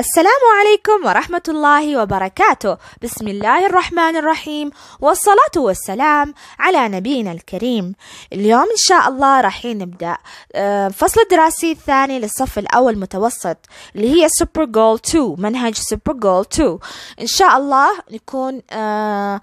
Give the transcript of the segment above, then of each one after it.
السلام عليكم ورحمة الله وبركاته بسم الله الرحمن الرحيم والصلاة والسلام على نبينا الكريم اليوم إن شاء الله راح نبدأ آه، فصل الدراسي الثاني للصف الأول متوسط اللي هي سوبر جول 2 منهج سوبر جول 2 إن شاء الله نكون آه،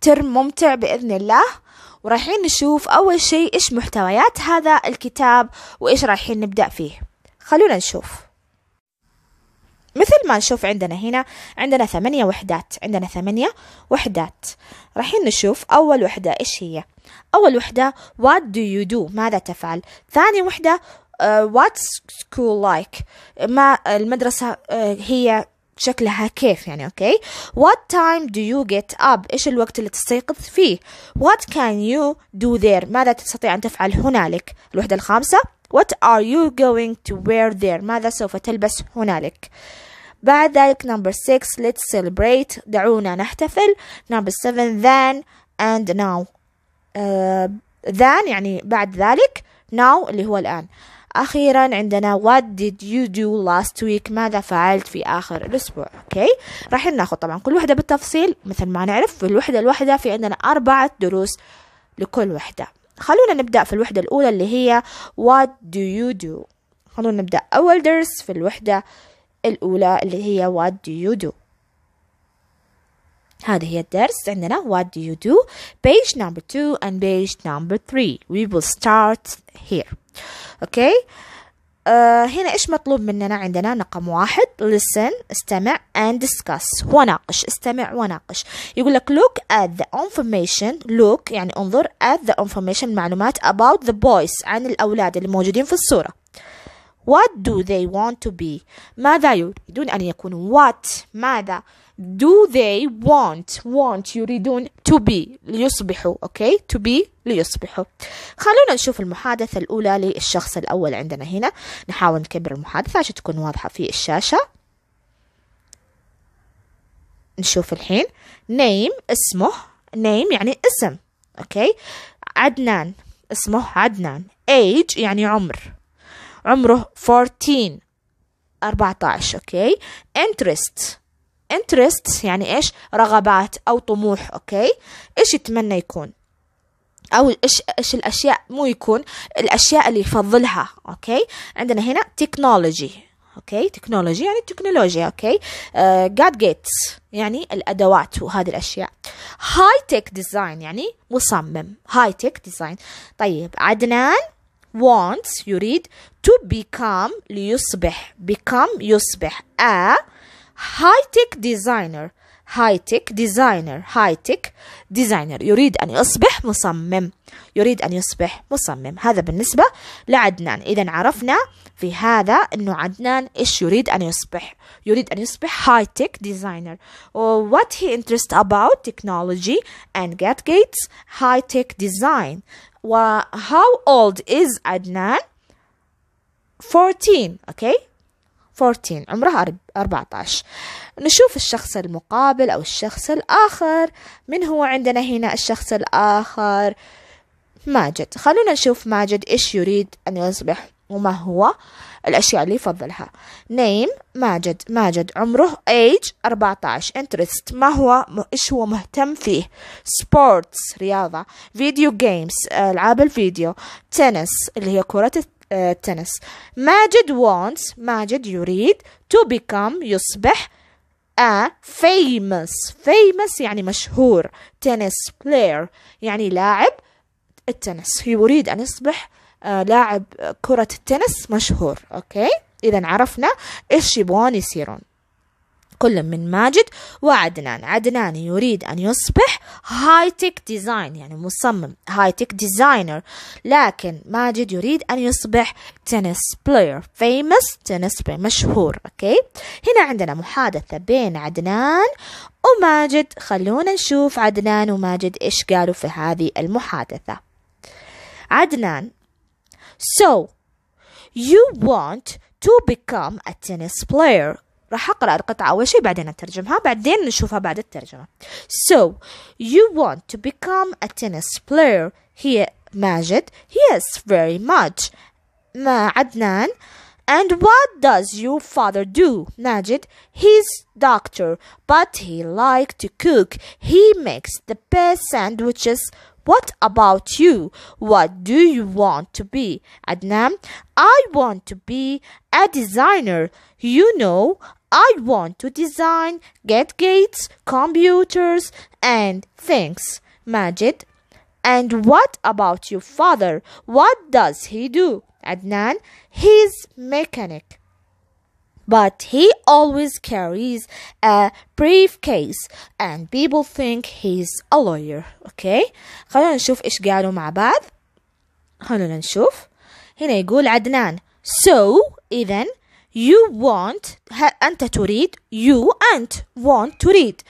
ترم ممتع بإذن الله ورايحين نشوف أول شيء إيش محتويات هذا الكتاب وإيش رايحين نبدأ فيه خلونا نشوف مثل ما نشوف عندنا هنا عندنا ثمانية وحدات عندنا ثمانية وحدات رايحين نشوف أول وحدة إيش هي أول وحدة what do you do ماذا تفعل ثاني وحدة uh, آه، what's school like ما المدرسة uh, هي شكلها كيف يعني اوكي what time do you get up ايش الوقت اللي تستيقظ فيه what can you do there ماذا تستطيع ان تفعل هنالك الوحده الخامسه what are you going to wear there ماذا سوف تلبس هنالك بعد ذلك number 6 let's celebrate دعونا نحتفل number 7 then and now uh, then يعني بعد ذلك now اللي هو الآن أخيرا عندنا what did you do last week ماذا فعلت في آخر الأسبوع أوكي راح ناخذ طبعا كل وحدة بالتفصيل مثل ما نعرف في الوحدة الواحدة في عندنا أربعة دروس لكل وحدة خلونا نبدأ في الوحدة الأولى اللي هي what do you do خلونا نبدأ أول درس في الوحدة الأولى اللي هي what do you do هذا هي الدرس عندنا what do you do page number two and page number three we will start here okay آه هنا إيش مطلوب مننا عندنا رقم واحد listen استمع and discuss وناقش استمع وناقش يقول لك look at the information look يعني انظر at the information معلومات about the boys عن الأولاد اللي موجودين في الصورة What do they want to be ماذا يريدون أن يكونوا What ماذا do they want want يريدون to be ليصبحوا أوكي okay? to be ليصبحوا خلونا نشوف المحادثة الأولى للشخص الأول عندنا هنا نحاول نكبر المحادثة عشان تكون واضحة في الشاشة نشوف الحين name اسمه name يعني اسم أوكي okay? عدنان اسمه عدنان age يعني عمر عمره 14 14 اوكي انترست انترست يعني ايش رغبات او طموح اوكي ايش يتمنى يكون او ايش ايش الاشياء مو يكون الاشياء اللي يفضلها اوكي عندنا هنا تكنولوجي اوكي تكنولوجي يعني تكنولوجيا اوكي جاد uh, جيتس يعني الادوات وهذه الاشياء هاي تك ديزاين يعني مصمم هاي تك ديزاين طيب عدنان wants you read to become ليصبح become يصبح a high tech designer high tech designer high tech designer you read أن يصبح مصمم read أن يصبح مصمم هذا بالنسبة لعدنان إذا عرفنا في هذا أنه عدنان إيش يريد أن يصبح يريد أن يصبح high tech designer what he interested about technology and get gates high tech design و how old is عدنان 14 okay 14 عمرها 14 نشوف الشخص المقابل أو الشخص الآخر من هو عندنا هنا الشخص الآخر ماجد خلونا نشوف ماجد إيش يريد أن يصبح وما هو آه الأشياء اللي يفضلها name ماجد ماجد عمره age 14 interest ما هو إيش هو مهتم فيه sports رياضة video games ألعاب الفيديو tennis اللي هي كرة آه، التنس ماجد wants ماجد يريد to become يصبح a famous famous يعني مشهور tennis player يعني لاعب التنس يريد أن يصبح آه، لاعب كرة التنس مشهور أوكي إذا عرفنا إيش يبغون يصيرون كل من ماجد وعدنان عدنان يريد أن يصبح هاي تك ديزاين يعني مصمم هاي تك ديزاينر لكن ماجد يريد أن يصبح تنس بلاير فيمس تنس بلاير مشهور أوكي هنا عندنا محادثة بين عدنان وماجد خلونا نشوف عدنان وماجد إيش قالوا في هذه المحادثة عدنان So, you want to become a tennis player. راح أقرأ القطعة أول شيء بعدين أترجمها بعدين نشوفها بعد الترجمة. So, you want to become a tennis player. Here, Majid. Yes, very much. ما عدنان. And what does your father do? Najid, he's doctor, but he likes to cook. He makes the best sandwiches what about you? What do you want to be? Adnan, I want to be a designer. You know, I want to design get gates, computers, and things. Majid, and what about your father? What does he do? Adnan, he's mechanic but he always carries a briefcase and people think he's a lawyer okay خلونا نشوف ايش قالوا مع بعض خلونا نشوف هنا يقول عدنان so اذا you want أنت تريد you and want to read.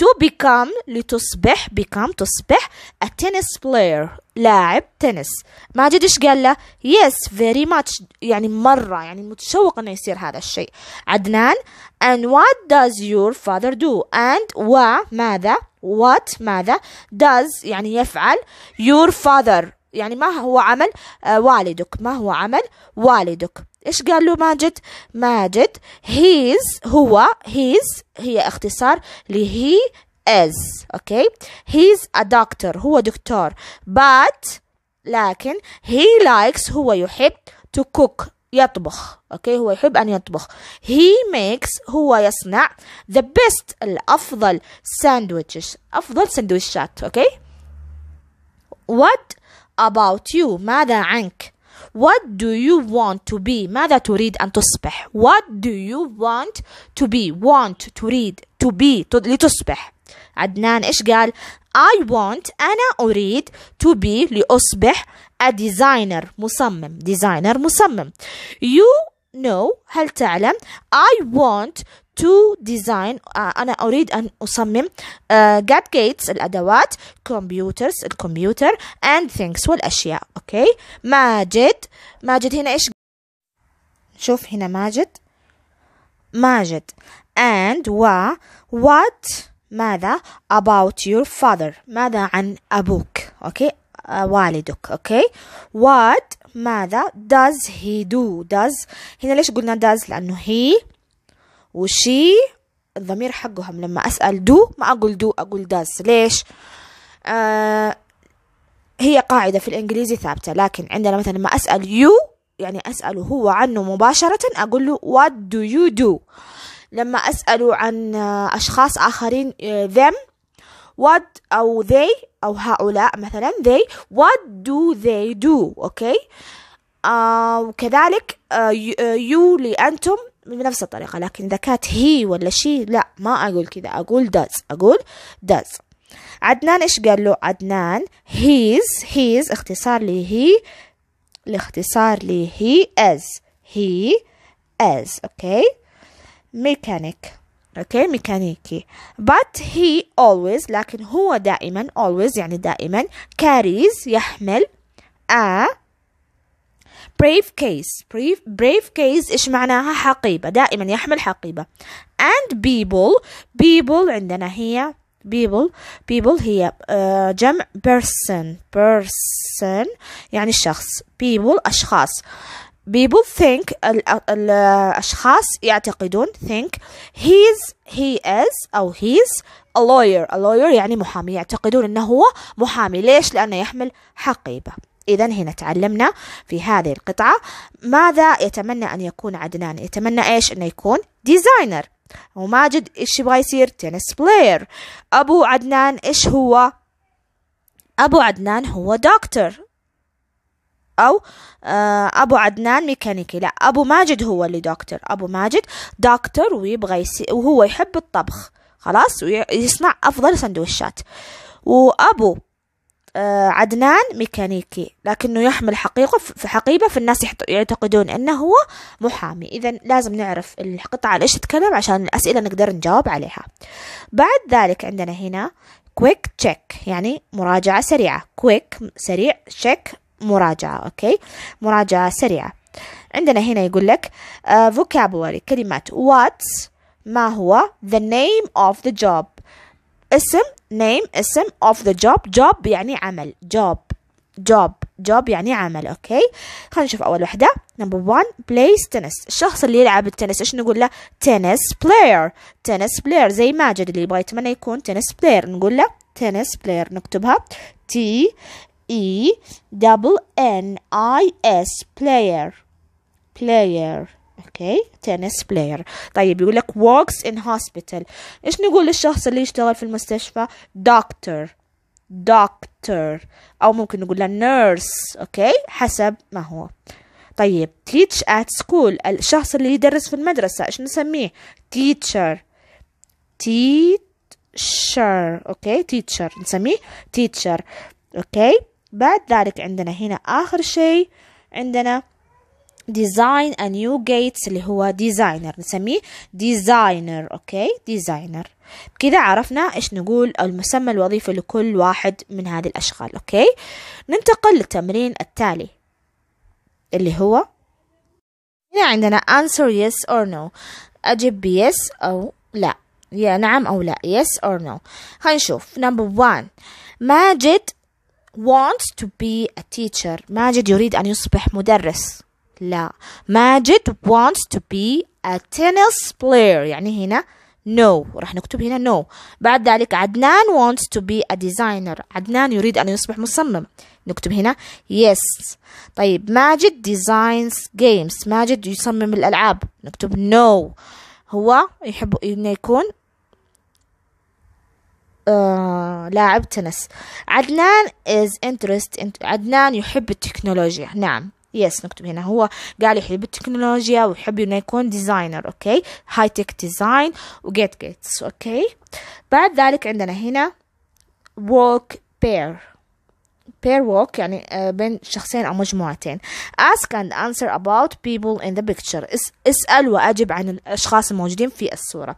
to become لتصبح become تصبح a tennis player لاعب تنس ما جدش ايش قال له yes very much يعني مرة يعني متشوق انه يصير هذا الشيء عدنان and what does your father do and وماذا what ماذا does يعني يفعل your father يعني ما هو عمل آه، والدك ما هو عمل والدك إيش قال له ماجد ماجد هيز هو هيز هي اختصار لهي is اوكي هيز ا doctor هو دكتور بات لكن هي لايكس هو يحب تو كوك يطبخ اوكي هو يحب ان يطبخ هي ميكس هو يصنع the best الافضل ساندويتشز افضل سندويشات اوكي وات اباوت يو ماذا عنك what do you want to be ماذا تريد أن تصبح what do you want to be want to read to be لتصبح عدنان إيش قال I want أنا أريد to be لأصبح a designer مصمم designer مصمم you no هل تعلم I want to design أنا أريد أن أصمم get gates الأدوات computers الكمبيوتر and things والأشياء أوكي ماجد ماجد هنا إيش شوف هنا ماجد ماجد and و what ماذا about your father ماذا عن أبوك أوكي والدك أوكي what ماذا does he do does هنا ليش قلنا does لأنه he وشي الضمير حقهم لما أسأل do ما أقول do أقول does ليش آه هي قاعدة في الإنجليزي ثابتة لكن عندنا مثلا لما أسأل you يعني أسأله هو عنه مباشرة أقول له what do you do لما أسأله عن آه، أشخاص آخرين آه، them what أو they أو هؤلاء مثلا they what do they do أوكي آه وكذلك آه، آه، you you لأنتم بنفس الطريقة لكن إذا كانت هي ولا شي لا ما أقول كذا أقول does أقول does عدنان إيش قال له عدنان he's he's اختصار لي he الاختصار لي he as he as أوكي okay. ميكانيك اوكي ميكانيكي but he always لكن هو دائما always يعني دائما carries يحمل a brave case brave, brave case إيش معناها حقيبة دائما يحمل حقيبة and people people عندنا هي people people هي جمع person person يعني شخص people أشخاص people think الأشخاص يعتقدون think he's he is أو he's a lawyer a lawyer يعني محامي يعتقدون أنه هو محامي ليش؟ لأنه يحمل حقيبة إذا هنا تعلمنا في هذه القطعة ماذا يتمنى أن يكون عدنان؟ يتمنى إيش؟ أنه يكون ديزاينر وماجد إيش يبغى يصير؟ تنس بلاير أبو عدنان إيش هو؟ أبو عدنان هو دكتور أو آه، أبو عدنان ميكانيكي لا أبو ماجد هو اللي دكتور أبو ماجد دكتور ويبغى يسي وهو يحب الطبخ خلاص ويصنع أفضل سندويشات وأبو آه، عدنان ميكانيكي لكنه يحمل حقيقة في حقيبة في الناس يعتقدون أنه هو محامي إذا لازم نعرف القطعة ليش تتكلم عشان الأسئلة نقدر نجاوب عليها بعد ذلك عندنا هنا كويك تشيك يعني مراجعة سريعة كويك سريع تشيك مراجعة أوكي مراجعة سريعة عندنا هنا يقول لك uh, vocabulary كلمات what ما هو the name of the job اسم name اسم of the job job يعني عمل job job job يعني عمل اوكي خلينا نشوف اول وحده number one plays tennis الشخص اللي يلعب التنس ايش نقول له tennis player tennis player زي ماجد اللي يبغى يتمنى يكون tennis player نقول له tennis player نكتبها T E double N I S player player اوكي تنس بلاير طيب يقول لك works in hospital ايش نقول للشخص اللي يشتغل في المستشفى doctor doctor او ممكن نقول له nurse اوكي حسب ما هو طيب teach at school الشخص اللي يدرس في المدرسة ايش نسميه teacher teacher اوكي teacher نسميه teacher اوكي بعد ذلك عندنا هنا آخر شيء عندنا ديزاين a new gates اللي هو ديزاينر نسميه ديزاينر اوكي ديزاينر كذا عرفنا ايش نقول المسمى الوظيفي لكل واحد من هذه الاشغال اوكي ننتقل للتمرين التالي اللي هو هنا عندنا answer yes or no اجب yes او لا يا نعم او لا yes or no هنشوف نمبر one ماجد wants to be a teacher ماجد يريد أن يصبح مدرس لا ماجد wants to be a tennis player يعني هنا no راح نكتب هنا no بعد ذلك عدنان wants to be a designer عدنان يريد أن يصبح مصمم نكتب هنا yes طيب ماجد designs games ماجد يصمم الألعاب نكتب no هو يحب أن يكون آه، لاعب تنس عدنان is interest in... عدنان يحب التكنولوجيا نعم يس نكتب هنا هو قال يحب التكنولوجيا ويحب انه يكون ديزاينر اوكي هاي تك ديزاين وجيت جيتس اوكي بعد ذلك عندنا هنا walk pair pair walk يعني آه، بين شخصين أو مجموعتين ask and answer about people in the picture اسأل وأجب عن الأشخاص الموجودين في الصورة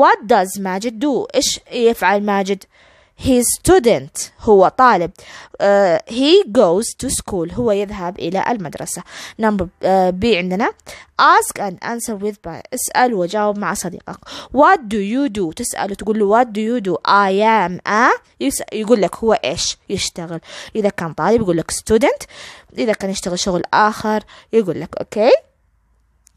what does ماجد do إيش يفعل ماجد His student هو طالب uh, He goes to school هو يذهب إلى المدرسة number uh, B عندنا Ask and answer with by اسأل وجاوب مع صديقك What do you do تسأله تقول له What do you do I am a يسأل, يقول لك هو إيش يشتغل إذا كان طالب يقول لك student إذا كان يشتغل شغل آخر يقول لك أوكي okay.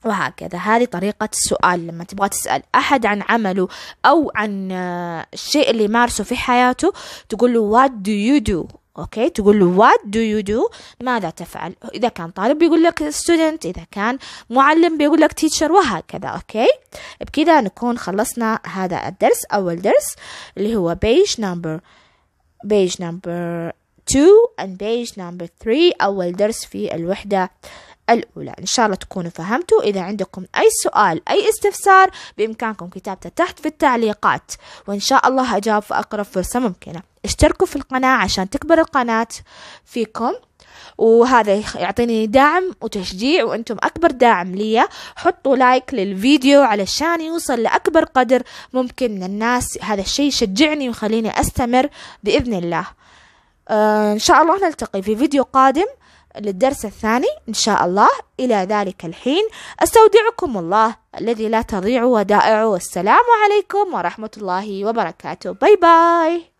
وهكذا هذه طريقة السؤال لما تبغى تسأل أحد عن عمله أو عن آه، الشيء اللي يمارسه في حياته تقول له what do you do اوكي تقول له what do you do ماذا تفعل اذا كان طالب بيقول لك student اذا كان معلم بيقول لك teacher وهكذا اوكي بكذا نكون خلصنا هذا الدرس اول درس اللي هو page number page number two and page number three اول درس في الوحده الأولى إن شاء الله تكونوا فهمتوا إذا عندكم أي سؤال أي استفسار بإمكانكم كتابته تحت في التعليقات وإن شاء الله أجاوب في أقرب فرصة ممكنة اشتركوا في القناة عشان تكبر القناة فيكم وهذا يعطيني دعم وتشجيع وانتم اكبر داعم لي حطوا لايك للفيديو علشان يوصل لاكبر قدر ممكن من الناس هذا الشيء يشجعني ويخليني استمر باذن الله آه ان شاء الله نلتقي في فيديو قادم للدرس الثاني إن شاء الله إلى ذلك الحين أستودعكم الله الذي لا تضيع ودائعه والسلام عليكم ورحمة الله وبركاته باي باي